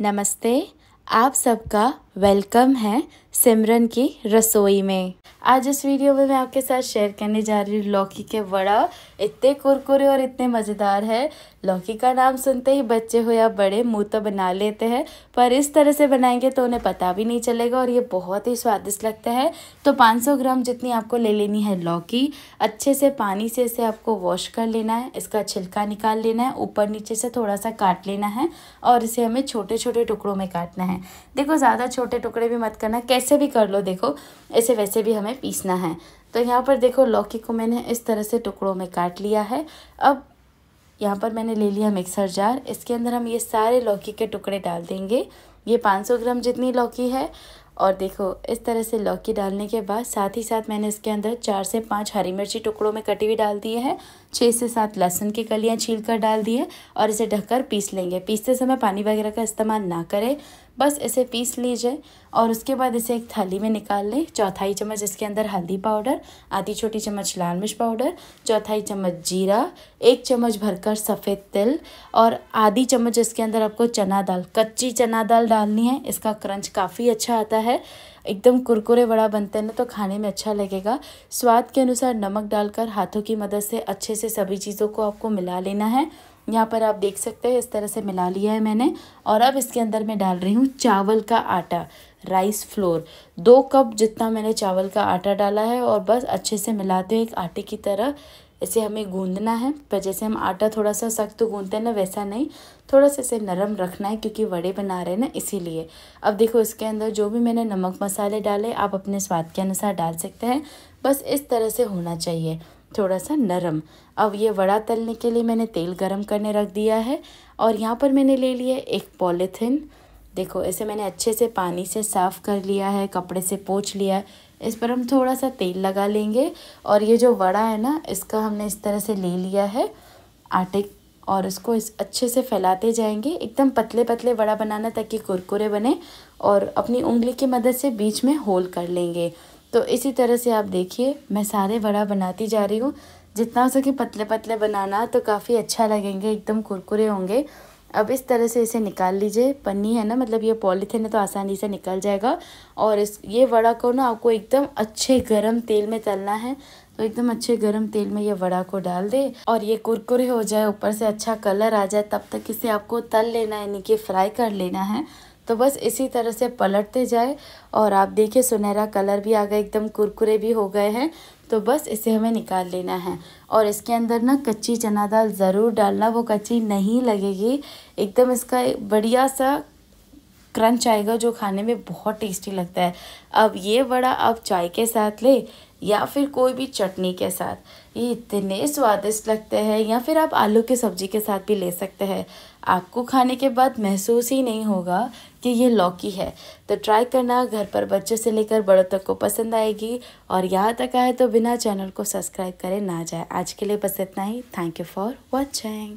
नमस्ते आप सबका वेलकम है सिमरन की रसोई में आज इस वीडियो में मैं आपके साथ शेयर करने जा रही हूँ लौकी के वड़ा इतने कुरकुरे और इतने मज़ेदार है लौकी का नाम सुनते ही बच्चे हो या बड़े मुँह तो बना लेते हैं पर इस तरह से बनाएंगे तो उन्हें पता भी नहीं चलेगा और ये बहुत ही स्वादिष्ट लगता है तो 500 ग्राम जितनी आपको ले लेनी है लौकी अच्छे से पानी से इसे आपको वॉश कर लेना है इसका छिलका निकाल लेना है ऊपर नीचे से थोड़ा सा काट लेना है और इसे हमें छोटे छोटे टुकड़ों में काटना है देखो ज़्यादा छोटे टुकड़े भी मत करना कैसे ऐसे भी कर लो देखो ऐसे वैसे भी हमें पीसना है तो यहाँ पर देखो लौकी को मैंने इस तरह से टुकड़ों में काट लिया है अब यहाँ पर मैंने ले लिया मिक्सर जार इसके अंदर हम ये सारे लौकी के टुकड़े डाल देंगे ये 500 ग्राम जितनी लौकी है और देखो इस तरह से लौकी डालने के बाद साथ ही साथ मैंने इसके अंदर चार से पाँच हरी मिर्ची टुकड़ों में कटी हुई डाल दी है छः से सात लहसुन की कलियाँ छील कर डाल दिए और इसे ढककर पीस लेंगे पीसते समय पानी वगैरह का इस्तेमाल ना करें बस इसे पीस लीजिए और उसके बाद इसे एक थाली में निकाल लें चौथाई चम्मच इसके अंदर हल्दी पाउडर आधी छोटी चम्मच लाल मिर्च पाउडर चौथाई चम्मच जीरा एक चम्मच भरकर सफ़ेद तिल और आधी चम्मच इसके अंदर आपको चना दाल कच्ची चना दाल डालनी है इसका क्रंच काफ़ी अच्छा आता है एकदम कुरकुरे बड़ा बनता है ना तो खाने में अच्छा लगेगा स्वाद के अनुसार नमक डालकर हाथों की मदद से अच्छे से सभी चीज़ों को आपको मिला लेना है यहाँ पर आप देख सकते हैं इस तरह से मिला लिया है मैंने और अब इसके अंदर मैं डाल रही हूँ चावल का आटा राइस फ्लोर दो कप जितना मैंने चावल का आटा डाला है और बस अच्छे से मिलाते हुए एक आटे की तरह इसे हमें गूंदना है पर जैसे हम आटा थोड़ा सा सख्त गूंदते हैं ना वैसा नहीं थोड़ा सा इसे नरम रखना है क्योंकि वड़े बना रहे हैं ना इसीलिए अब देखो इसके अंदर जो भी मैंने नमक मसाले डाले आप अपने स्वाद के अनुसार डाल सकते हैं बस इस तरह से होना चाहिए थोड़ा सा नरम अब ये वड़ा तलने के लिए मैंने तेल गरम करने रख दिया है और यहाँ पर मैंने ले लिया एक पॉलीथिन देखो इसे मैंने अच्छे से पानी से साफ़ कर लिया है कपड़े से पोछ लिया है इस पर हम थोड़ा सा तेल लगा लेंगे और ये जो वड़ा है ना इसका हमने इस तरह से ले लिया है आटे और इसको इस अच्छे से फैलाते जाएंगे एकदम पतले पतले वड़ा बनाना ताकि कुरकुरे बने और अपनी उंगली की मदद से बीच में होल कर लेंगे तो इसी तरह से आप देखिए मैं सारे वड़ा बनाती जा रही हूँ जितना हो सके पतले पतले बनाना तो काफ़ी अच्छा लगेंगे एकदम कुरकुरे होंगे अब इस तरह से इसे निकाल लीजिए पन्नी है ना मतलब ये पॉलीथिन है तो आसानी से निकल जाएगा और इस ये वड़ा को ना आपको एकदम अच्छे गरम तेल में तलना है तो एकदम अच्छे गरम तेल में ये वड़ा को डाल दे और ये कुरकुरे हो जाए ऊपर से अच्छा कलर आ जाए तब तक इसे आपको तल लेना है यानी कि फ्राई कर लेना है तो बस इसी तरह से पलटते जाए और आप देखिए सुनहरा कलर भी आ गया एकदम कुरकुरे भी हो गए हैं तो बस इसे हमें निकाल लेना है और इसके अंदर ना कच्ची चना दाल ज़रूर डालना वो कच्ची नहीं लगेगी एकदम इसका एक बढ़िया सा क्रंच आएगा जो खाने में बहुत टेस्टी लगता है अब ये बड़ा आप चाय के साथ ले या फिर कोई भी चटनी के साथ ये इतने स्वादिष्ट लगते हैं या फिर आप आलू की सब्ज़ी के साथ भी ले सकते हैं आपको खाने के बाद महसूस ही नहीं होगा कि ये लौकी है तो ट्राई करना घर पर बच्चों से लेकर बड़ों तक को पसंद आएगी और यहाँ तक आए तो बिना चैनल को सब्सक्राइब करें ना जाए आज के लिए बस इतना ही थैंक यू फॉर वॉचिंग